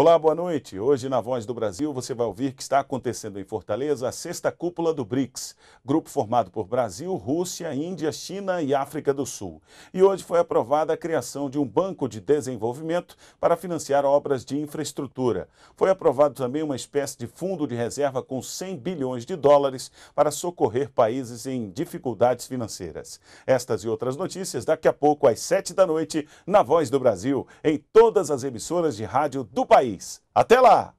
Olá, boa noite. Hoje na Voz do Brasil você vai ouvir que está acontecendo em Fortaleza a sexta cúpula do BRICS, grupo formado por Brasil, Rússia, Índia, China e África do Sul. E hoje foi aprovada a criação de um banco de desenvolvimento para financiar obras de infraestrutura. Foi aprovado também uma espécie de fundo de reserva com 100 bilhões de dólares para socorrer países em dificuldades financeiras. Estas e outras notícias daqui a pouco às sete da noite na Voz do Brasil, em todas as emissoras de rádio do país. Até lá!